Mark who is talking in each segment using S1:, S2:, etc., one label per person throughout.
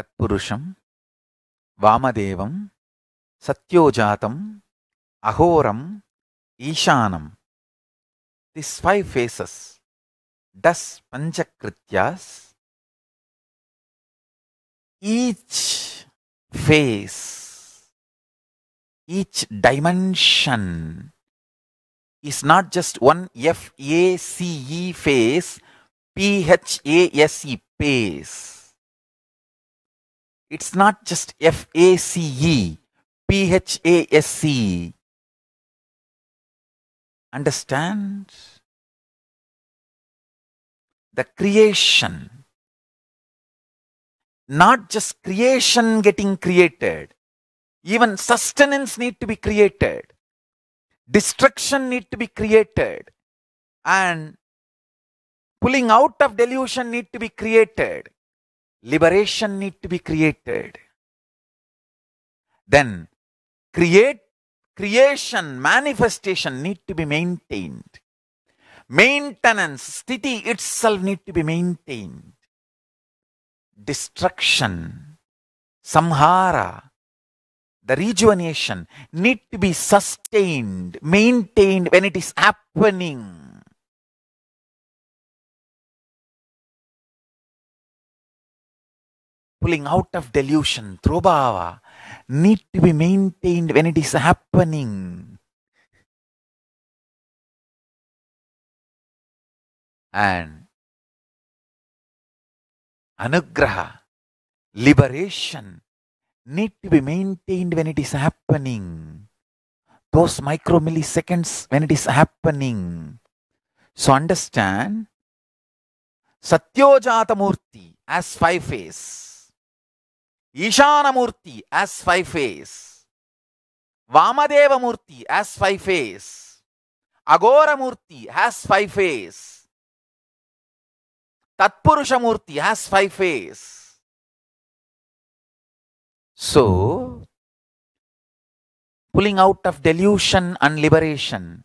S1: தத்புருஷம் Vamadevam Sadyojatam Aghoram
S2: Ishanam this five faces does panchakrityas each face each dimension
S1: is not just one F A C E phase, P
S2: H A S E phase. It's not just F A C E, P H A S C E. Understand? The creation. Not just creation getting
S1: created, even sustenance need to be created, destruction need to be created, and pulling out of delusion need to be created liberation need to be created then create creation manifestation need to be maintained maintenance sthiti itself need to be maintained destruction samhara
S2: the rejuvenation need to be sustained maintained when it is happening pulling out of delusion through bhava need to be maintained when it is happening. And anugraha, liberation,
S1: need to be maintained when it is happening. Those micro milliseconds when it is happening. So understand Murti as five face. Ishana Murthy has five faces. Vamadeva Murthy has five faces.
S2: Agora Murthy has five faces. Tatpurusha Murthy has five faces. So, pulling out of delusion and liberation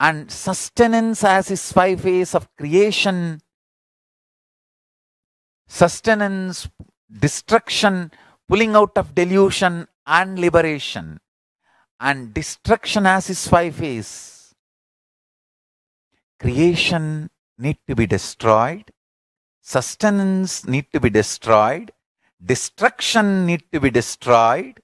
S1: and sustenance as his five face of creation, sustenance destruction, pulling out of delusion and liberation. And destruction has its five ways. Creation need to be destroyed. Sustenance need to be destroyed. Destruction need to be destroyed.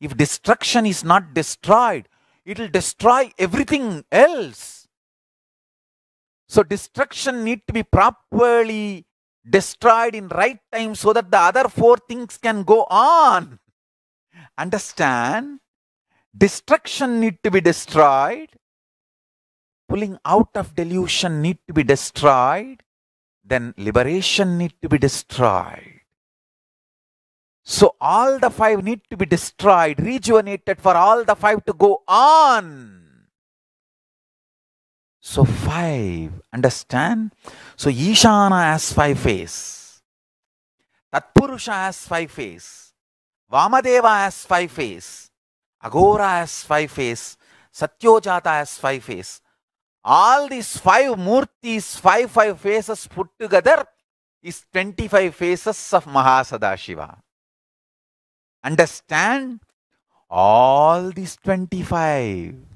S1: If destruction is not destroyed, it will destroy everything else. So destruction need to be properly destroyed in right time so that the other four things can go on. Understand? Destruction need to be destroyed. Pulling out of delusion need to be destroyed. Then liberation need to be destroyed. So all the five need to be destroyed, rejuvenated for all the five to go on. So, five, understand? So, Ishana has five face. Tatpurusha has five face. Vamadeva has five face. Agora has five face. Satyojata has five face. All these five murtis, five, five faces put together is 25 faces of Mahasadashiva.
S2: Understand? All these 25